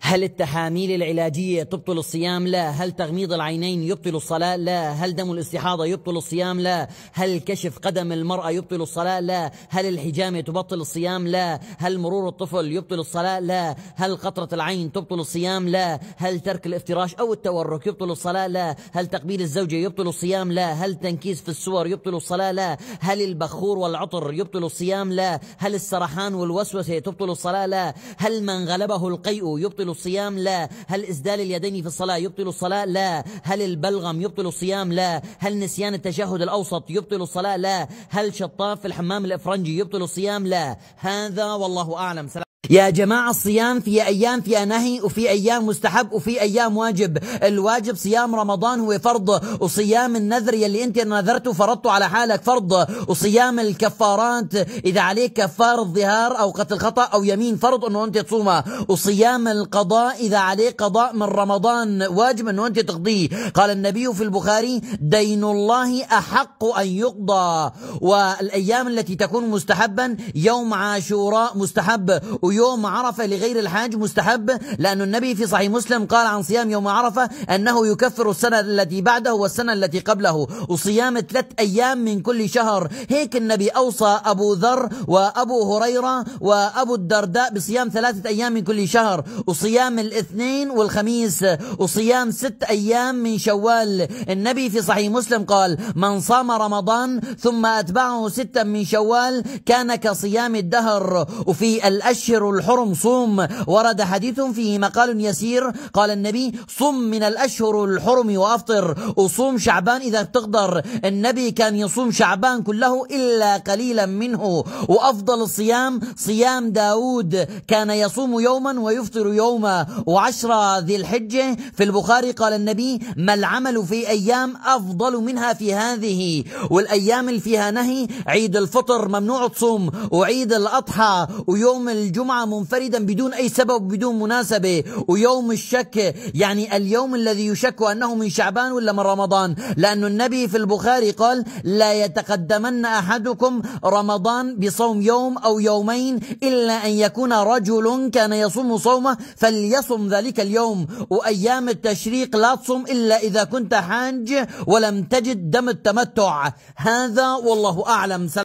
هل التحاميل العلاجية تبطل الصيام؟ لا هل تغميض العينين يبطل الصلاة؟ لا هل دم الاستحاضة يبطل الصيام؟ لا هل كشف قدم المرأة يبطل الصلاة؟ لا هل الحجامة تبطل الصيام؟ لا هل مرور الطفل يبطل الصلاة؟ لا هل قطرة العين تبطل الصيام؟ لا هل ترك الافتراش أو التورك يبطل الصلاة؟ لا هل تقبيل الزوجة يبطل الصيام؟ لا هل تنكيس في السور يبطل الصلاة؟ لا هل البخور والعطر يبطل الصيام؟ لا هل السرحان والوسوسة تبطل الصلاة؟ لا هل من غلبه القيء يبطل يبطل الصيام لا هل إسدال اليدين في الصلاة يبطل الصلاة لا هل البلغم يبطل الصيام لا هل نسيان التشهد الأوسط يبطل الصلاة لا هل شطاف في الحمام الإفرنجي يبطل الصيام لا هذا والله أعلم يا جماعة الصيام في أيام فيها نهي وفي أيام مستحب وفي أيام واجب الواجب صيام رمضان هو فرض وصيام النذر يلي أنت نذرته فرضته على حالك فرض وصيام الكفارات إذا عليك كفار الظهار أو قتل خطأ أو يمين فرض أنه أنت تصومه وصيام القضاء إذا عليك قضاء من رمضان واجب أنه أنت تقضيه قال النبي في البخاري دين الله أحق أن يقضى والأيام التي تكون مستحبا يوم عاشوراء مستحب يوم عرفة لغير الحاج مستحب لأن النبي في صحيح مسلم قال عن صيام يوم عرفة أنه يكفر السنة التي بعده والسنة التي قبله وصيام ثلاث أيام من كل شهر هيك النبي أوصى أبو ذر وأبو هريرة وأبو الدرداء بصيام ثلاثة أيام من كل شهر وصيام الاثنين والخميس وصيام ست أيام من شوال النبي في صحيح مسلم قال من صام رمضان ثم أتبعه ستا من شوال كان كصيام الدهر وفي الأشهر الحرم صوم ورد حديث فيه مقال يسير قال النبي صم من الأشهر الحرم وأفطر وصوم شعبان إذا بتقدر النبي كان يصوم شعبان كله إلا قليلا منه وأفضل الصيام صيام داود كان يصوم يوما ويفطر يوما وعشرة ذي الحجة في البخاري قال النبي ما العمل في أيام أفضل منها في هذه والأيام اللي فيها نهي عيد الفطر ممنوع تصوم وعيد الأضحى ويوم الجمعة الجمعة منفردا بدون أي سبب بدون مناسبة ويوم الشك يعني اليوم الذي يشك أنه من شعبان ولا من رمضان لأن النبي في البخاري قال لا يتقدمن أحدكم رمضان بصوم يوم أو يومين إلا أن يكون رجل كان يصوم صومه فليصم ذلك اليوم وأيام التشريق لا تصوم إلا إذا كنت حاج ولم تجد دم التمتع هذا والله أعلم سلام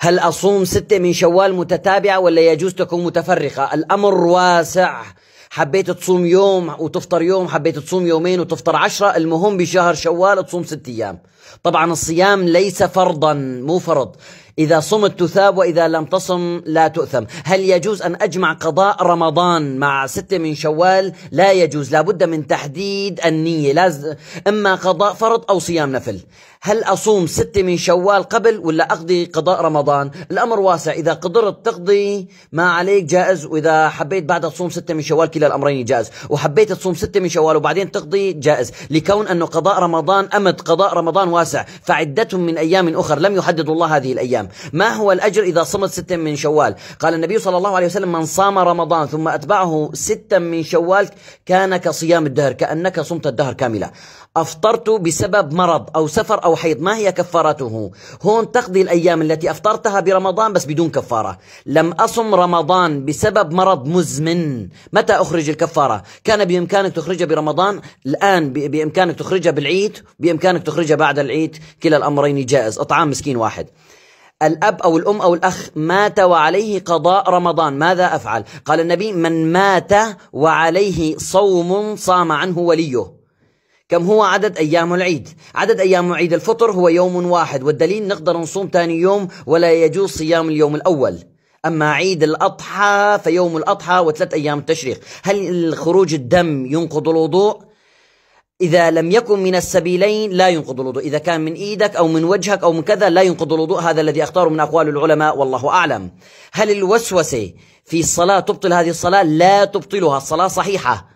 هل أصوم ستة من شوال متتابعة ولا يجوز تكون متفرقة الأمر واسع حبيت تصوم يوم وتفطر يوم حبيت تصوم يومين وتفطر عشرة المهم بشهر شوال تصوم ست أيام طبعا الصيام ليس فرضا مو فرض إذا صمت تثاب وإذا لم تصم لا تؤثم هل يجوز أن أجمع قضاء رمضان مع ستة من شوال لا يجوز لابد من تحديد النية لازم إما قضاء فرض أو صيام نفل هل أصوم ستة من شوال قبل ولا أقضي قضاء رمضان الأمر واسع إذا قدرت تقضي ما عليك جائز وإذا حبيت بعد تصوم ستة من شوال كلا الأمرين جائز وحبيت تصوم ستة من شوال وبعدين تقضي جائز لكون أنه قضاء رمضان أمد قضاء رمضان واسع فعدتهم من أيام أخر لم يحدد الله هذه الأيام ما هو الأجر إذا صمت ستا من شوال قال النبي صلى الله عليه وسلم من صام رمضان ثم أتبعه ستا من شوال كان كصيام الدهر كأنك صمت الدهر كاملة أفطرت بسبب مرض أو سفر أو حيض ما هي كفارته هون تقضي الأيام التي أفطرتها برمضان بس بدون كفارة لم أصم رمضان بسبب مرض مزمن متى أخرج الكفارة كان بإمكانك تخرجها برمضان الآن بإمكانك تخرجها بالعيد بإمكانك تخرجها بعد العيد كلا الأمرين جائز أطعام مسكين واحد الأب أو الأم أو الأخ مات وعليه قضاء رمضان ماذا أفعل قال النبي من مات وعليه صوم صام عنه وليه كم هو عدد أيام العيد عدد أيام عيد الفطر هو يوم واحد والدليل نقدر نصوم ثاني يوم ولا يجوز صيام اليوم الأول أما عيد الأضحى فيوم الأضحى وثلاث أيام التشريق هل خروج الدم ينقض الوضوء؟ إذا لم يكن من السبيلين لا ينقض الوضوء إذا كان من إيدك أو من وجهك أو من كذا لا ينقض الوضوء هذا الذي أختاره من أقوال العلماء والله أعلم هل الوسوسة في الصلاة تبطل هذه الصلاة لا تبطلها الصلاة صحيحة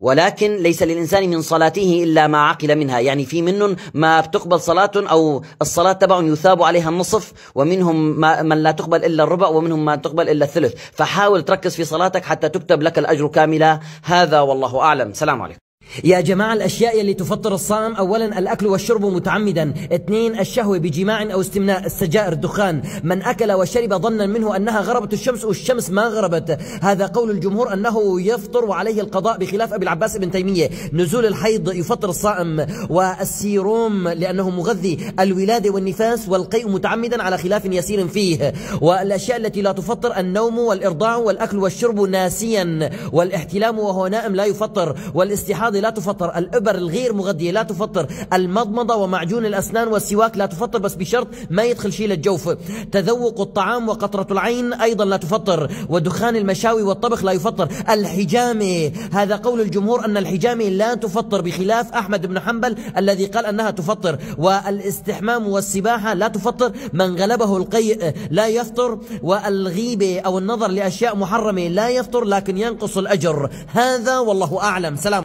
ولكن ليس للإنسان من صلاته إلا ما عقل منها يعني في منهم ما بتقبل صلاة أو الصلاة تبع يثاب عليها النصف ومنهم ما من لا تقبل إلا الربع ومنهم ما تقبل إلا الثلث فحاول تركز في صلاتك حتى تكتب لك الأجر كاملة هذا والله أعلم سلام عليكم يا جماعة الأشياء اللي تفطر الصائم أولا الأكل والشرب متعمدا اثنين الشهوة بجماع أو استمناء السجائر الدخان من أكل وشرب ظنا منه أنها غربت الشمس والشمس ما غربت هذا قول الجمهور أنه يفطر وعليه القضاء بخلاف أبي العباس بن تيمية نزول الحيض يفطر الصائم والسيروم لأنه مغذي الولادة والنفاس والقيء متعمدا على خلاف يسير فيه والأشياء التي لا تفطر النوم والإرضاع والأكل والشرب ناسيا والاحتلام وهو نائم لا يفطر والاستحاضة لا تفطر الإبر الغير مغذية لا تفطر المضمضة ومعجون الأسنان والسواك لا تفطر بس بشرط ما يدخل شيء للجوف تذوق الطعام وقطرة العين أيضا لا تفطر ودخان المشاوي والطبخ لا يفطر الحجامة هذا قول الجمهور أن الحجامة لا تفطر بخلاف أحمد بن حنبل الذي قال أنها تفطر والاستحمام والسباحة لا تفطر من غلبه القيء لا يفطر والغيبة أو النظر لأشياء محرمة لا يفطر لكن ينقص الأجر هذا والله أعلم سلام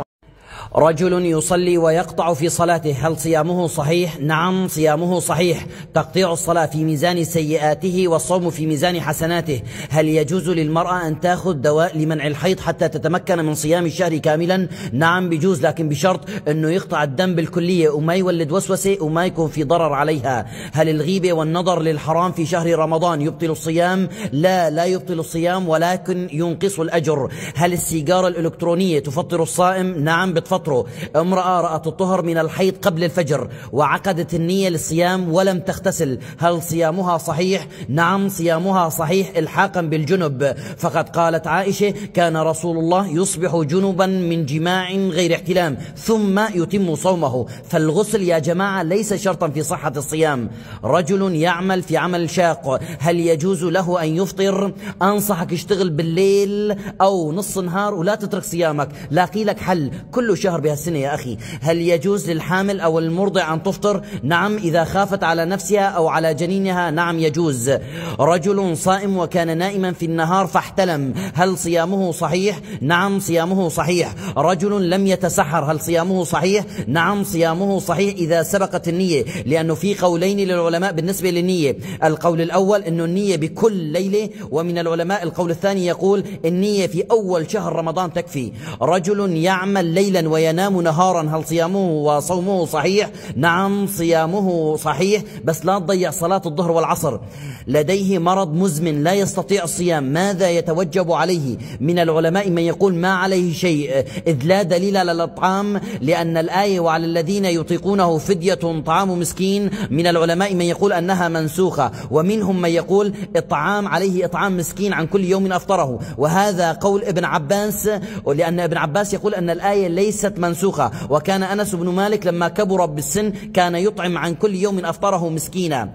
رجل يصلي ويقطع في صلاته هل صيامه صحيح؟ نعم صيامه صحيح تقطيع الصلاة في ميزان سيئاته والصوم في ميزان حسناته هل يجوز للمرأة أن تأخذ دواء لمنع الحيض حتى تتمكن من صيام الشهر كاملا؟ نعم بجوز لكن بشرط أنه يقطع الدم بالكلية وما يولد وسوسة وما يكون في ضرر عليها هل الغيبة والنظر للحرام في شهر رمضان يبطل الصيام؟ لا لا يبطل الصيام ولكن ينقص الأجر هل السيجارة الإلكترونية تفطر الصائم؟ نعم بتفطر قطره امرأة رأت الطهر من الحيض قبل الفجر وعقدت النية للصيام ولم تغتسل هل صيامها صحيح؟ نعم صيامها صحيح الحاقا بالجنب فقد قالت عائشة كان رسول الله يصبح جنبا من جماع غير احتلام ثم يتم صومه فالغسل يا جماعة ليس شرطا في صحة الصيام رجل يعمل في عمل شاق هل يجوز له أن يفطر أنصحك اشتغل بالليل أو نص نهار ولا تترك صيامك لاقي لك حل كل شهر شهر بهالسنة يا أخي هل يجوز للحامل أو المرضع أن تفطر نعم إذا خافت على نفسها أو على جنينها نعم يجوز رجل صائم وكان نائما في النهار فاحتلم هل صيامه صحيح نعم صيامه صحيح رجل لم يتسحر هل صيامه صحيح نعم صيامه صحيح إذا سبقت النية لأنه في قولين للعلماء بالنسبة للنية القول الأول أنه النية بكل ليلة ومن العلماء القول الثاني يقول النية في أول شهر رمضان تكفي رجل يعمل ليلا وينام نهارا هل صيامه وصومه صحيح نعم صيامه صحيح بس لا تضيع صلاة الظهر والعصر لديه مرض مزمن لا يستطيع الصيام ماذا يتوجب عليه من العلماء من يقول ما عليه شيء إذ لا دليل على الإطعام لأن الآية وعلى الذين يطيقونه فدية طعام مسكين من العلماء من يقول أنها منسوخة ومنهم من يقول إطعام عليه إطعام مسكين عن كل يوم أفطره وهذا قول ابن عباس لأن ابن عباس يقول أن الآية ليس ليست منسوخة وكان أنس بن مالك لما كبر بالسن كان يطعم عن كل يوم أفطره مسكينا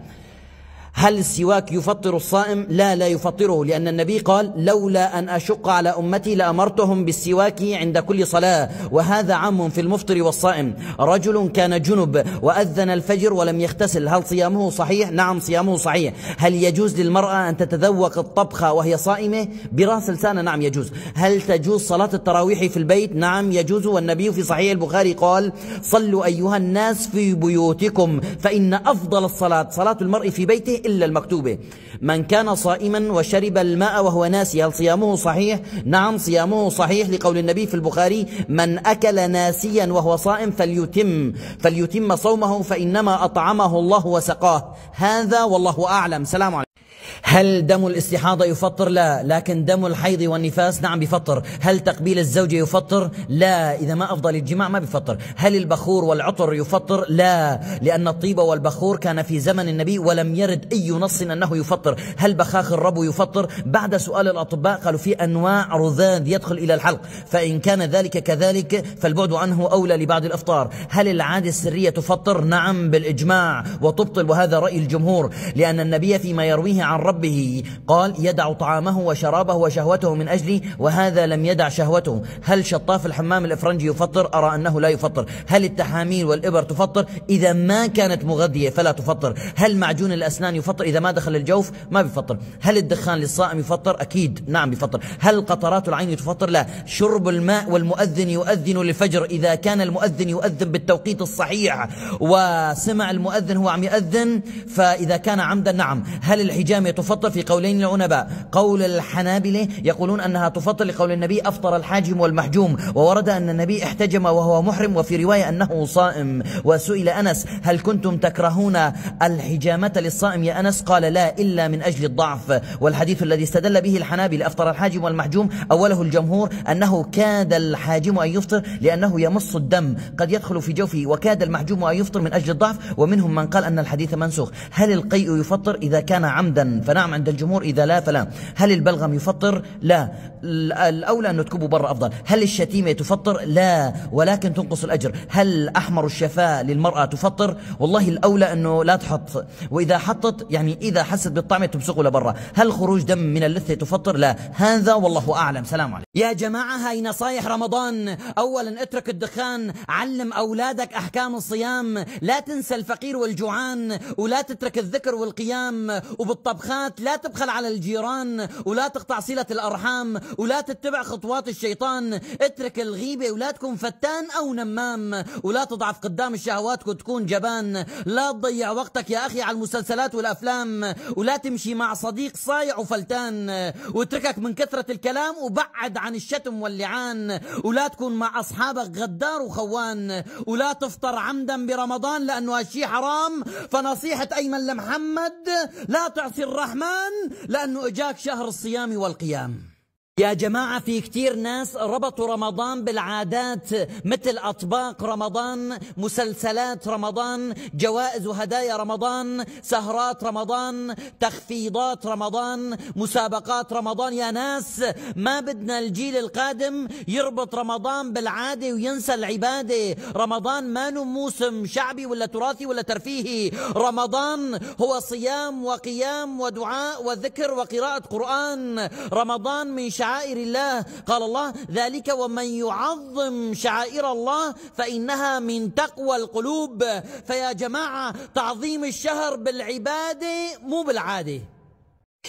هل السواك يفطر الصائم لا لا يفطره لأن النبي قال لولا أن أشق على أمتي لأمرتهم بالسواك عند كل صلاة وهذا عام في المفطر والصائم رجل كان جنب وأذن الفجر ولم يغتسل هل صيامه صحيح نعم صيامه صحيح هل يجوز للمرأة أن تتذوق الطبخة وهي صائمة براس لسانها نعم يجوز هل تجوز صلاة التراويح في البيت نعم يجوز والنبي في صحيح البخاري قال صلوا أيها الناس في بيوتكم فإن أفضل الصلاة صلاة المرء في بيته إلا المكتوبة من كان صائما وشرب الماء وهو ناسي هل صيامه صحيح نعم صيامه صحيح لقول النبي في البخاري من أكل ناسيا وهو صائم فليتم فليتم صومه فإنما أطعمه الله وسقاه هذا والله أعلم سلام عليكم هل دم الاستحاضة يفطر؟ لا لكن دم الحيض والنفاس نعم بفطر هل تقبيل الزوجة يفطر؟ لا إذا ما أفضل الجماع ما بفطر هل البخور والعطر يفطر؟ لا لأن الطيب والبخور كان في زمن النبي ولم يرد أي نص أنه يفطر هل بخاخ الربو يفطر؟ بعد سؤال الأطباء قالوا في أنواع رذاذ يدخل إلى الحلق فإن كان ذلك كذلك فالبعد عنه أولى لبعض الأفطار هل العادة السرية تفطر؟ نعم بالإجماع وتبطل وهذا رأي الجمهور لأن النبي فيما يرويه عن ربه قال يدع طعامه وشرابه وشهوته من أجلي وهذا لم يدع شهوته هل شطاف الحمام الإفرنجي يفطر أرى أنه لا يفطر هل التحاميل والإبر تفطر إذا ما كانت مغذية فلا تفطر هل معجون الأسنان يفطر إذا ما دخل الجوف ما بيفطر هل الدخان للصائم يفطر أكيد نعم بيفطر هل قطرات العين تفطر لا شرب الماء والمؤذن يؤذن للفجر إذا كان المؤذن يؤذن بالتوقيت الصحيح وسمع المؤذن هو عم يؤذن فإذا كان عمدا نعم هل الحجامة يتفطر تفطر في قولين العنباء قول الحنابلة يقولون أنها تفطر لقول النبي أفطر الحاجم والمحجوم وورد أن النبي احتجم وهو محرم وفي رواية أنه صائم وسئل أنس هل كنتم تكرهون الحجامة للصائم يا أنس قال لا إلا من أجل الضعف والحديث الذي استدل به الحنابلة أفطر الحاجم والمحجوم أوله الجمهور أنه كاد الحاجم أن يفطر لأنه يمص الدم قد يدخل في جوفه وكاد المحجوم أن يفطر من أجل الضعف ومنهم من قال أن الحديث منسوخ هل القيء يفطر إذا كان عمدا فنعم عند الجمهور إذا لا فلا هل البلغم يفطر لا الأولى أنه تكبوا برا أفضل هل الشتيمة تفطر؟ لا ولكن تنقص الأجر هل أحمر الشفاء للمرأة تفطر؟ والله الأولى أنه لا تحط وإذا حطت يعني إذا حست بالطعمة تبصقه لبرا هل خروج دم من اللثة تفطر؟ لا هذا والله أعلم سلام عليكم يا جماعة هاي نصايح رمضان أولا اترك الدخان علم أولادك أحكام الصيام لا تنسى الفقير والجوعان ولا تترك الذكر والقيام وبالطبخات لا تبخل على الجيران ولا تقطع صلة الأرحام ولا تتبع خطوات الشيطان اترك الغيبة ولا تكون فتان أو نمام ولا تضعف قدام الشهوات وتكون جبان لا تضيع وقتك يا أخي على المسلسلات والأفلام ولا تمشي مع صديق صايع وفلتان واتركك من كثرة الكلام وبعد عن الشتم واللعان ولا تكون مع أصحابك غدار وخوان ولا تفطر عمدا برمضان لأنه هالشي حرام فنصيحة أيمن لمحمد لا تعصي الرحمن لأنه إجاك شهر الصيام والقيام يا جماعة في كتير ناس ربطوا رمضان بالعادات مثل أطباق رمضان مسلسلات رمضان جوائز وهدايا رمضان سهرات رمضان تخفيضات رمضان مسابقات رمضان يا ناس ما بدنا الجيل القادم يربط رمضان بالعادة وينسى العبادة رمضان ما موسم شعبي ولا تراثي ولا ترفيهي رمضان هو صيام وقيام ودعاء وذكر وقراءة قرآن رمضان من شعائر الله قال الله ذلك ومن يعظم شعائر الله فإنها من تقوى القلوب فيا جماعة تعظيم الشهر بالعبادة مو بالعادة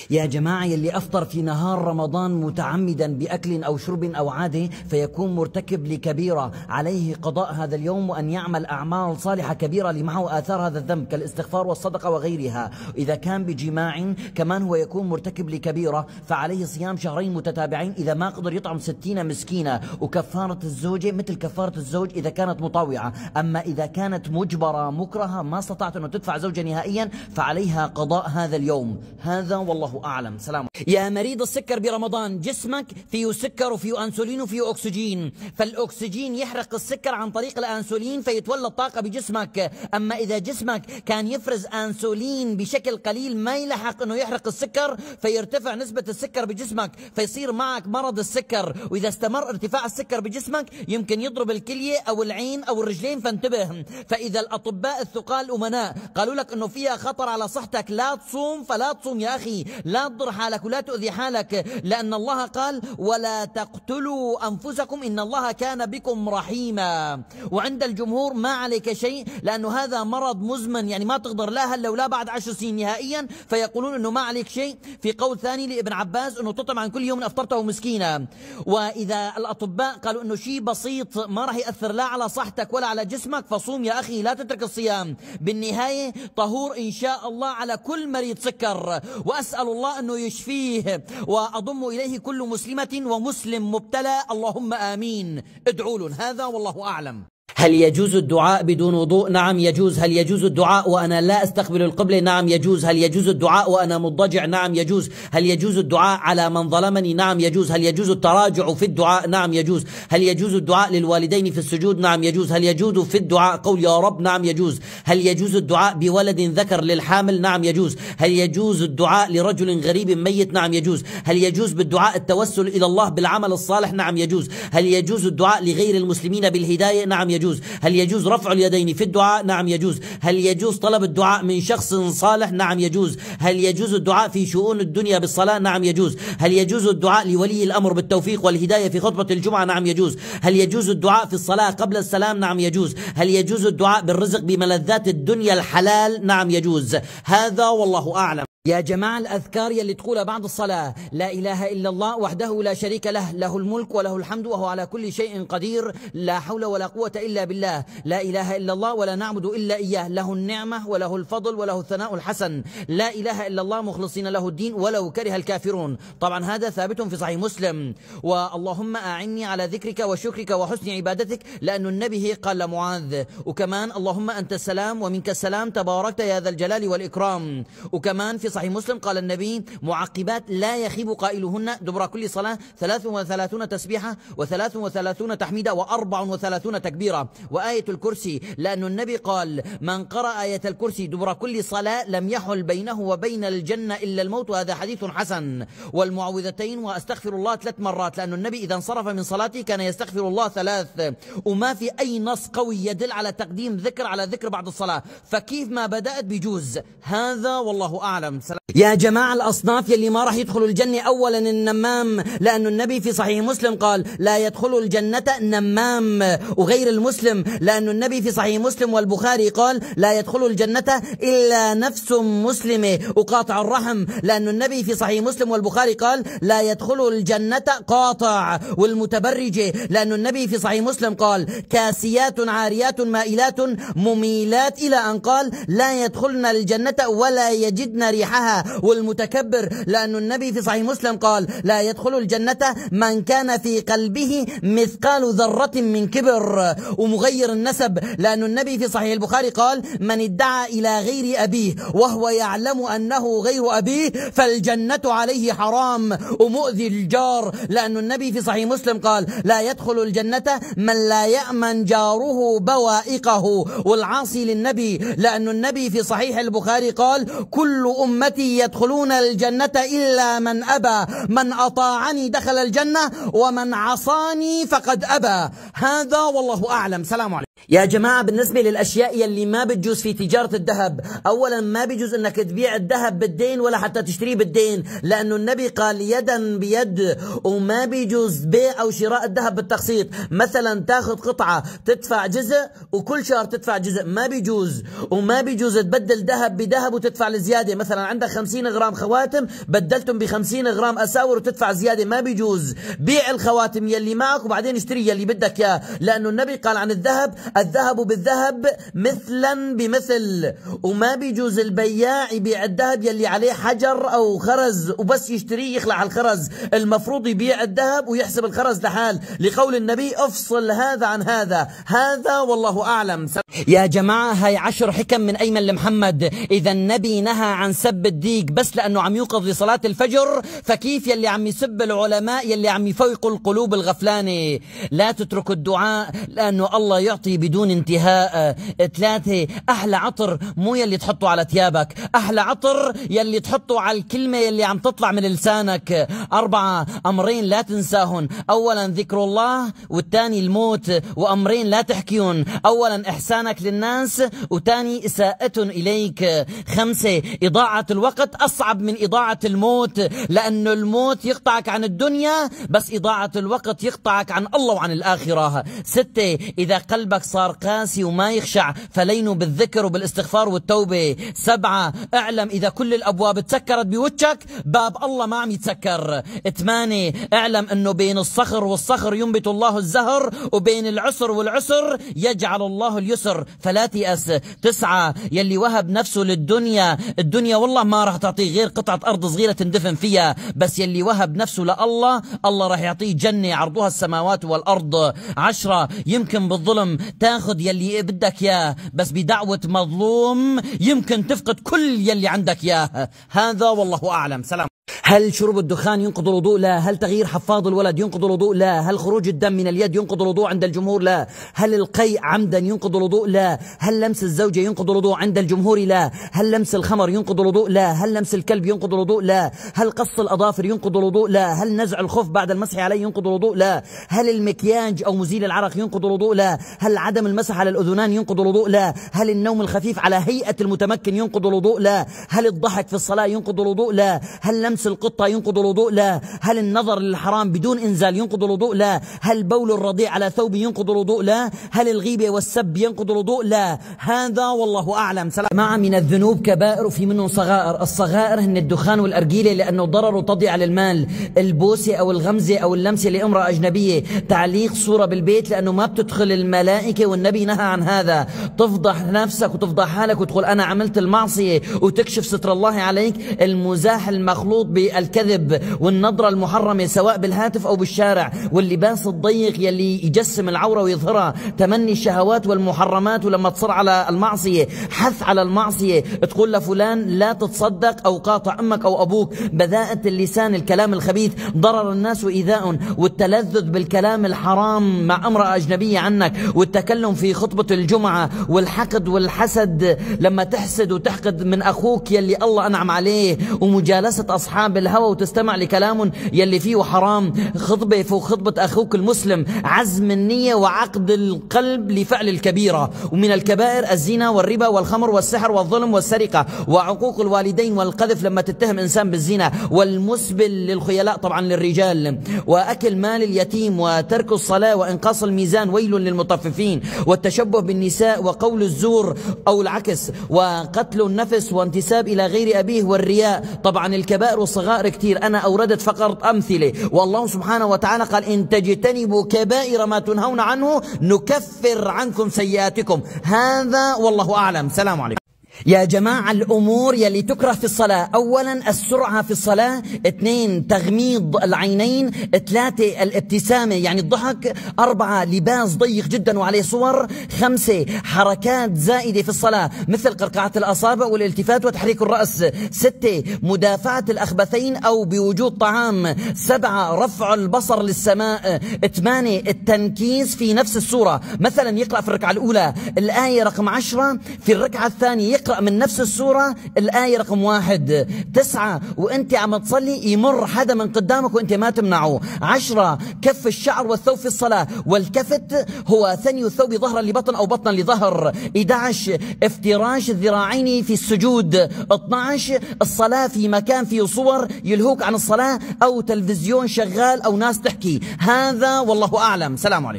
يا جماعة يلي أفطر في نهار رمضان متعمدا بأكل أو شرب أو عادة فيكون مرتكب لكبيرة عليه قضاء هذا اليوم وأن يعمل أعمال صالحة كبيرة لمعه آثار هذا الذنب كالاستغفار والصدقة وغيرها إذا كان بجماع كمان هو يكون مرتكب لكبيرة فعليه صيام شهرين متتابعين إذا ما قدر يطعم ستين مسكينة وكفارة الزوجة مثل كفارة الزوج إذا كانت مطاوعة أما إذا كانت مجبرة مكرهة ما استطعت أن تدفع زوجة نهائيا فعليها قضاء هذا اليوم هذا والله والله أعلم سلام يا مريض السكر برمضان جسمك فيه سكر وفيه أنسولين وفيه أكسجين فالأكسجين يحرق السكر عن طريق الأنسولين فيتولى الطاقة بجسمك أما إذا جسمك كان يفرز أنسولين بشكل قليل ما يلحق أنه يحرق السكر فيرتفع نسبة السكر بجسمك فيصير معك مرض السكر وإذا استمر ارتفاع السكر بجسمك يمكن يضرب الكلية أو العين أو الرجلين فانتبه فإذا الأطباء الثقال الأمناء قالوا لك أنه فيها خطر على صحتك لا تصوم فلا تصوم يا أخي لا تضر حالك ولا تؤذي حالك لأن الله قال ولا تقتلوا أنفسكم إن الله كان بكم رحيما وعند الجمهور ما عليك شيء لأنه هذا مرض مزمن يعني ما تقدر لا هلا ولا بعد عشر سنين نهائيا فيقولون أنه ما عليك شيء في قول ثاني لابن عباس أنه تطعم عن كل يوم أفطرته مسكينا وإذا الأطباء قالوا أنه شيء بسيط ما راح يأثر لا على صحتك ولا على جسمك فصوم يا أخي لا تترك الصيام بالنهاية طهور إن شاء الله على كل مريض سكر وأسأل أسأل الله أنه يشفيه وأضم إليه كل مسلمة ومسلم مبتلى اللهم آمين ادعوا هذا والله أعلم هل يجوز الدعاء بدون وضوء نعم يجوز هل يجوز الدعاء وأنا لا أستقبل القبلة نعم يجوز هل يجوز الدعاء وأنا مضطجع نعم يجوز هل يجوز الدعاء على من ظلمني نعم يجوز هل يجوز التراجع في الدعاء نعم يجوز هل يجوز الدعاء للوالدين في السجود نعم يجوز هل يجوز في الدعاء قول يا رب نعم يجوز هل يجوز الدعاء بولد ذكر للحامل نعم يجوز هل يجوز الدعاء لرجل غريب ميت نعم يجوز هل يجوز بالدعاء التوسل إلى الله بالعمل الصالح نعم يجوز هل يجوز الدعاء لغير المسلمين بالهداية نعم يجوز هل يجوز رفع اليدين في الدعاء نعم يجوز هل يجوز طلب الدعاء من شخص صالح نعم يجوز هل يجوز الدعاء في شؤون الدنيا بالصلاة نعم يجوز هل يجوز الدعاء لولي الأمر بالتوفيق والهداية في خطبة الجمعة نعم يجوز هل يجوز الدعاء في الصلاة قبل السلام نعم يجوز هل يجوز الدعاء بالرزق بملذات الدنيا الحلال نعم يجوز هذا والله أعلم يا جماعة الأذكار يلي تقولها بعد الصلاة لا إله إلا الله وحده لا شريك له له الملك وله الحمد وهو على كل شيء قدير لا حول ولا قوة إلا بالله لا إله إلا الله ولا نعبد إلا إياه له النعمة وله الفضل وله الثناء الحسن لا إله إلا الله مخلصين له الدين ولو كره الكافرون طبعا هذا ثابت في صحيح مسلم واللهم أعني على ذكرك وشكرك وحسن عبادتك لأن النبي قال لمعاذ وكمان اللهم أنت السلام ومنك السلام تباركت يا ذا الجلال والإكرام وكمان في صحيح مسلم قال النبي معقبات لا يخيب قائلهن دبر كل صلاة ثلاث وثلاثون تسبيحة وثلاث وثلاثون تحميدة وأربع وثلاثون تكبيرة وآية الكرسي لأن النبي قال من قرأ آية الكرسي دبر كل صلاة لم يحل بينه وبين الجنة إلا الموت وهذا حديث حسن والمعوذتين وأستغفر الله ثلاث مرات لأن النبي إذا انصرف من صلاته كان يستغفر الله ثلاث وما في أي نص قوي يدل على تقديم ذكر على ذكر بعد الصلاة فكيف ما بدأت بجوز هذا والله أعلم يا جماعة الأصناف يلي ما راح يدخلوا الجنة أولا النمام لأن النبي في صحيح مسلم قال لا يدخل الجنة نمام وغير المسلم لأن النبي في صحيح مسلم والبخاري قال لا يدخل الجنة إلا نفس مسلمة وقاطع الرحم لأن النبي في صحيح مسلم والبخاري قال لا يدخل الجنة قاطع والمتبرجة لأن النبي في صحيح مسلم قال كاسيات عاريات مائلات مميلات إلى أن قال لا يدخلن الجنة ولا يجدن ريحة مدحها والمتكبر لأن النبي في صحيح مسلم قال لا يدخل الجنة من كان في قلبه مثقال ذرة من كبر ومغير النسب لأن النبي في صحيح البخاري قال من ادعى إلى غير أبيه وهو يعلم أنه غير أبيه فالجنة عليه حرام ومؤذي الجار لأن النبي في صحيح مسلم قال لا يدخل الجنة من لا يأمن جاره بوائقه والعاصي للنبي لأن النبي في صحيح البخاري قال كل أمة أمتي يدخلون الجنة إلا من أبى من أطاعني دخل الجنة ومن عصاني فقد أبى هذا والله أعلم سلام عليكم يا جماعة بالنسبة للأشياء يلي ما بتجوز في تجارة الذهب أولا ما بيجوز أنك تبيع الذهب بالدين ولا حتى تشتريه بالدين لأنه النبي قال يدا بيد وما بيجوز بيع أو شراء الذهب بالتقسيط مثلا تاخذ قطعة تدفع جزء وكل شهر تدفع جزء ما بيجوز وما بيجوز تبدل ذهب بذهب وتدفع الزيادة مثلا عندك 50 غرام خواتم بدلتهم ب 50 غرام أساور وتدفع زيادة ما بيجوز بيع الخواتم يلي معك وبعدين اشتري يلي بدك إياه لأنه النبي قال عن الذهب الذهب بالذهب مثلا بمثل وما بيجوز البياع يبيع الذهب يلي عليه حجر أو خرز وبس يشتريه يخلع الخرز المفروض يبيع الذهب ويحسب الخرز لحال لقول النبي افصل هذا عن هذا هذا والله أعلم يا جماعة هاي عشر حكم من أيمن لمحمد إذا النبي نهى عن سب الديك بس لأنه عم يوقظ لصلاة الفجر فكيف يلي عم يسب العلماء يلي عم يفوقوا القلوب الغفلانة لا تتركوا الدعاء لأنه الله يعطي بدون انتهاء آه، ثلاثة أحلى عطر مو يلي تحطه على ثيابك أحلى عطر يلي تحطه على الكلمة يلي عم تطلع من لسانك أربعة أمرين لا تنساهم أولا ذكر الله والثاني الموت وأمرين لا تحكيهن أولا إحسانك للناس وثاني إساءة إليك خمسة إضاعة الوقت أصعب من إضاعة الموت لأنه الموت يقطعك عن الدنيا بس إضاعة الوقت يقطعك عن الله وعن الآخرة ستة إذا قلبك صار قاسي وما يخشع فلينوا بالذكر وبالاستغفار والتوبة سبعة اعلم إذا كل الأبواب تسكرت بوجهك باب الله ما عم يتسكر ثمانية اعلم أنه بين الصخر والصخر ينبت الله الزهر وبين العسر والعسر يجعل الله اليسر فلا تيأس تسعة يلي وهب نفسه للدنيا الدنيا والله ما راح تعطيه غير قطعة أرض صغيرة تندفن فيها بس يلي وهب نفسه لله الله راح يعطيه جنة عرضها السماوات والأرض عشرة يمكن بالظلم تاخذ يلي بدك اياه بس بدعوة مظلوم يمكن تفقد كل يلي عندك اياه هذا والله اعلم سلام هل شرب الدخان ينقض الوضوء لا هل تغيير حفاض الولد ينقض الوضوء لا هل خروج الدم من اليد ينقض الوضوء عند الجمهور لا هل القيء عمدا ينقض الوضوء لا هل لمس الزوجة ينقض الوضوء عند الجمهور لا هل لمس الخمر ينقض الوضوء لا هل لمس الكلب ينقض الوضوء لا هل قص الأظافر ينقض الوضوء لا هل نزع الخف بعد المسح عليه ينقض الوضوء لا هل المكياج أو مزيل العرق ينقض الوضوء لا هل عدم المسح على الأذنان ينقض الوضوء لا هل النوم الخفيف على هيئة المتمكن ينقض الوضوء لا هل الضحك في الصلاة ينقض الوضوء لا هل لمس القطة ينقض الوضوء لا هل النظر للحرام بدون إنزال ينقض الوضوء لا هل بول الرضيع على ثوب ينقض الوضوء لا هل الغيبة والسب ينقض الوضوء لا هذا والله أعلم مع من الذنوب كبائر وفي منهم صغائر الصغائر هن الدخان والأرجيلة لأنه ضرر تضيع للمال البوسة أو الغمزة أو اللمسة لامرأة أجنبية تعليق صورة بالبيت لأنه ما بتدخل الملائكة والنبي نهى عن هذا تفضح نفسك وتفضح حالك وتقول أنا عملت المعصية وتكشف ستر الله عليك المزاح المخلوط مربوط بالكذب والنظرة المحرمة سواء بالهاتف أو بالشارع واللباس الضيق يلي يجسم العورة ويظهرها تمني الشهوات والمحرمات ولما تصر على المعصية حث على المعصية تقول لفلان لا تتصدق أو قاطع أمك أو أبوك بذاءة اللسان الكلام الخبيث ضرر الناس وإيذاء والتلذذ بالكلام الحرام مع امرأة أجنبية عنك والتكلم في خطبة الجمعة والحقد والحسد لما تحسد وتحقد من أخوك يلي الله أنعم عليه ومجالسة أصحابك أصحاب الهوى وتستمع لكلام يلي فيه حرام خطبة فوق خطبة أخوك المسلم عزم النية وعقد القلب لفعل الكبيرة ومن الكبائر الزنا والربا والخمر والسحر والظلم والسرقة وعقوق الوالدين والقذف لما تتهم إنسان بالزنا والمسبل للخيلاء طبعا للرجال وأكل مال اليتيم وترك الصلاة وإنقاص الميزان ويل للمطففين والتشبه بالنساء وقول الزور أو العكس وقتل النفس وانتساب إلى غير أبيه والرياء طبعا الكبائر والصغائر كثير أنا أوردت فقط أمثلة والله سبحانه وتعالى قال إن تجتنبوا كبائر ما تنهون عنه نكفر عنكم سيئاتكم هذا والله أعلم سلام عليكم يا جماعة الأمور يلي تكره في الصلاة أولا السرعة في الصلاة اثنين تغميض العينين ثلاثة الابتسامة يعني الضحك أربعة لباس ضيق جدا وعليه صور خمسة حركات زائدة في الصلاة مثل قرقعة الأصابع والالتفات وتحريك الرأس ستة مدافعة الأخبثين أو بوجود طعام سبعة رفع البصر للسماء ثمانية التنكيس في نفس السورة مثلا يقرأ في الركعة الأولى الآية رقم عشرة في الركعة الثانية اقرأ من نفس السورة الآية رقم واحد تسعة وانت عم تصلي يمر حدا من قدامك وانت ما تمنعه عشرة كف الشعر والثوب في الصلاة والكفت هو ثني الثوب ظهرا لبطن أو بطنا لظهر 11 افتراش الذراعين في السجود 12 الصلاة في مكان فيه صور يلهوك عن الصلاة أو تلفزيون شغال أو ناس تحكي هذا والله أعلم سلام عليكم